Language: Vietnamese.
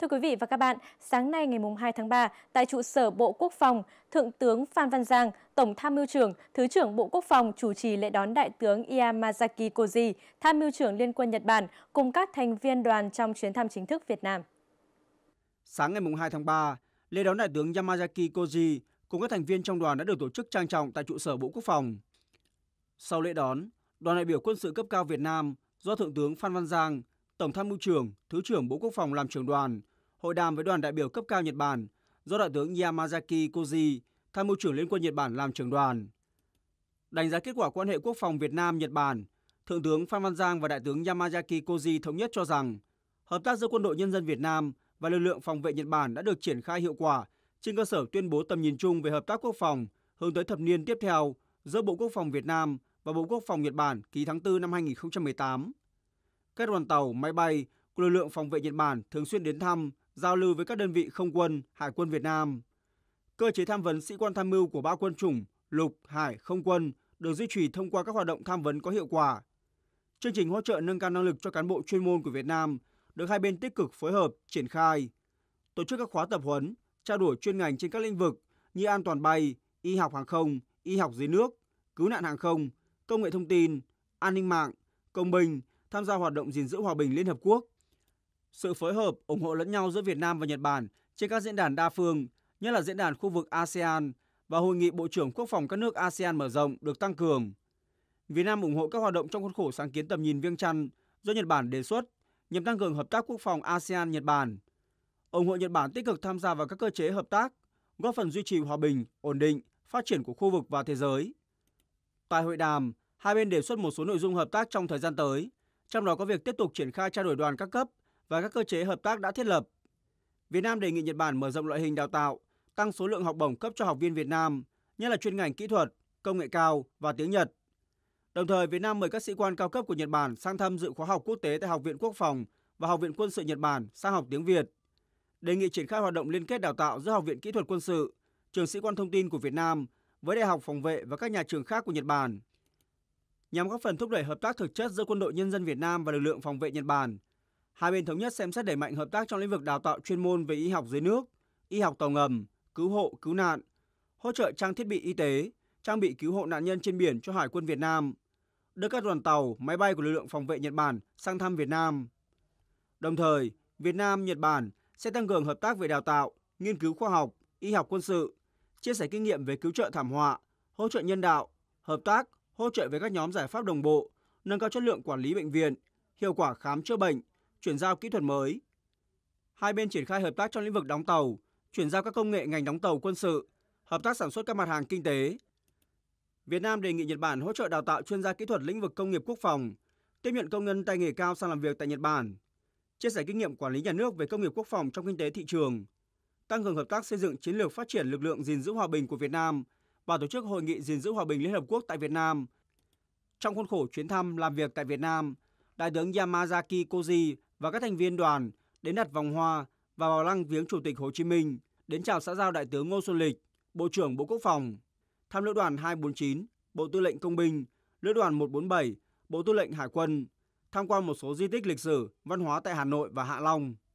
Thưa quý vị và các bạn, sáng nay ngày 2 tháng 3, tại trụ sở Bộ Quốc phòng, Thượng tướng Phan Văn Giang, Tổng tham mưu trưởng, Thứ trưởng Bộ Quốc phòng chủ trì lễ đón Đại tướng Yamazaki Koji, tham mưu trưởng Liên quân Nhật Bản, cùng các thành viên đoàn trong chuyến thăm chính thức Việt Nam. Sáng ngày 2 tháng 3, lễ đón Đại tướng Yamazaki Koji cùng các thành viên trong đoàn đã được tổ chức trang trọng tại trụ sở Bộ Quốc phòng. Sau lễ đón, đoàn đại biểu quân sự cấp cao Việt Nam do Thượng tướng Phan Văn Giang, Tổng tham mưu trưởng, Thứ trưởng Bộ Quốc phòng làm trưởng đoàn, hội đàm với đoàn đại biểu cấp cao Nhật Bản do Đại tướng Yamazaki Koji, tham mưu trưởng Liên quân Nhật Bản làm trưởng đoàn. Đánh giá kết quả quan hệ quốc phòng Việt Nam-Nhật Bản, Thượng tướng Phan Văn Giang và Đại tướng Yamazaki Koji thống nhất cho rằng hợp tác giữa quân đội nhân dân Việt Nam và lực lượng phòng vệ Nhật Bản đã được triển khai hiệu quả trên cơ sở tuyên bố tầm nhìn chung về hợp tác quốc phòng hướng tới thập niên tiếp theo giữa Bộ Quốc phòng Việt Nam và Bộ Quốc phòng Nhật Bản ký tháng 4 năm 2018 các đoàn tàu, máy bay của lực lượng phòng vệ Nhật Bản thường xuyên đến thăm, giao lưu với các đơn vị không quân, hải quân Việt Nam. Cơ chế tham vấn sĩ quan tham mưu của ba quân chủng, lục, hải, không quân được duy trì thông qua các hoạt động tham vấn có hiệu quả. Chương trình hỗ trợ nâng cao năng lực cho cán bộ chuyên môn của Việt Nam được hai bên tích cực phối hợp, triển khai. Tổ chức các khóa tập huấn, trao đổi chuyên ngành trên các lĩnh vực như an toàn bay, y học hàng không, y học dưới nước, cứu nạn hàng không, công nghệ thông tin, an ninh mạng, công binh, tham gia hoạt động gìn giữ hòa bình Liên Hợp Quốc. Sự phối hợp, ủng hộ lẫn nhau giữa Việt Nam và Nhật Bản trên các diễn đàn đa phương, nhất là diễn đàn khu vực ASEAN và Hội nghị Bộ trưởng Quốc phòng các nước ASEAN mở rộng được tăng cường. Việt Nam ủng hộ các hoạt động trong khuôn khổ sáng kiến tầm nhìn Viêng Chăn do Nhật Bản đề xuất nhằm tăng cường hợp tác quốc phòng ASEAN-Nhật Bản. ủng hộ Nhật Bản tích cực tham gia vào các cơ chế hợp tác, góp phần duy trì hòa bình, ổn định, phát triển của khu vực và thế giới. Tại hội đàm, hai bên đề xuất một số nội dung hợp tác trong thời gian tới, trong đó có việc tiếp tục triển khai trao đổi đoàn các cấp và các cơ chế hợp tác đã thiết lập. Việt Nam đề nghị Nhật Bản mở rộng loại hình đào tạo, tăng số lượng học bổng cấp cho học viên Việt Nam, nhất là chuyên ngành kỹ thuật, công nghệ cao và tiếng Nhật. Đồng thời, Việt Nam mời các sĩ quan cao cấp của Nhật Bản sang thăm dự khóa học quốc tế tại Học viện Quốc phòng và Học viện Quân sự Nhật Bản sang học tiếng Việt. Đề nghị triển khai hoạt động liên kết đào tạo giữa Học viện Kỹ thuật Quân sự, Trường Sĩ quan Thông tin của Việt Nam với Đại học Phòng vệ và các nhà trường khác của Nhật Bản nhằm góp phần thúc đẩy hợp tác thực chất giữa quân đội nhân dân Việt Nam và lực lượng phòng vệ Nhật Bản. Hai bên thống nhất xem xét đẩy mạnh hợp tác trong lĩnh vực đào tạo chuyên môn về y học dưới nước, y học tàu ngầm, cứu hộ, cứu nạn, hỗ trợ trang thiết bị y tế, trang bị cứu hộ nạn nhân trên biển cho Hải quân Việt Nam, đưa các đoàn tàu, máy bay của lực lượng phòng vệ Nhật Bản sang thăm Việt Nam. Đồng thời, Việt Nam, Nhật Bản sẽ tăng cường hợp tác về đào tạo, nghiên cứu khoa học, y học quân sự, chia sẻ kinh nghiệm về cứu trợ thảm họa, hỗ trợ nhân đạo, hợp tác hỗ trợ về các nhóm giải pháp đồng bộ, nâng cao chất lượng quản lý bệnh viện, hiệu quả khám chữa bệnh, chuyển giao kỹ thuật mới. Hai bên triển khai hợp tác trong lĩnh vực đóng tàu, chuyển giao các công nghệ ngành đóng tàu quân sự, hợp tác sản xuất các mặt hàng kinh tế. Việt Nam đề nghị Nhật Bản hỗ trợ đào tạo chuyên gia kỹ thuật lĩnh vực công nghiệp quốc phòng, tiếp nhận công nhân tay nghề cao sang làm việc tại Nhật Bản, chia sẻ kinh nghiệm quản lý nhà nước về công nghiệp quốc phòng trong kinh tế thị trường, tăng cường hợp tác xây dựng chiến lược phát triển lực lượng gìn giữ hòa bình của Việt Nam – và tổ chức hội nghị gìn giữ hòa bình Liên Hợp Quốc tại Việt Nam. Trong khuôn khổ chuyến thăm làm việc tại Việt Nam, Đại tướng Yamazaki Koji và các thành viên đoàn đến đặt vòng hoa và vào lăng viếng Chủ tịch Hồ Chí Minh, đến chào xã giao Đại tướng Ngô Xuân Lịch, Bộ trưởng Bộ Quốc phòng, thăm lữ đoàn 249, Bộ Tư lệnh Công binh, lữ đoàn 147, Bộ Tư lệnh Hải quân, tham quan một số di tích lịch sử, văn hóa tại Hà Nội và Hạ Long.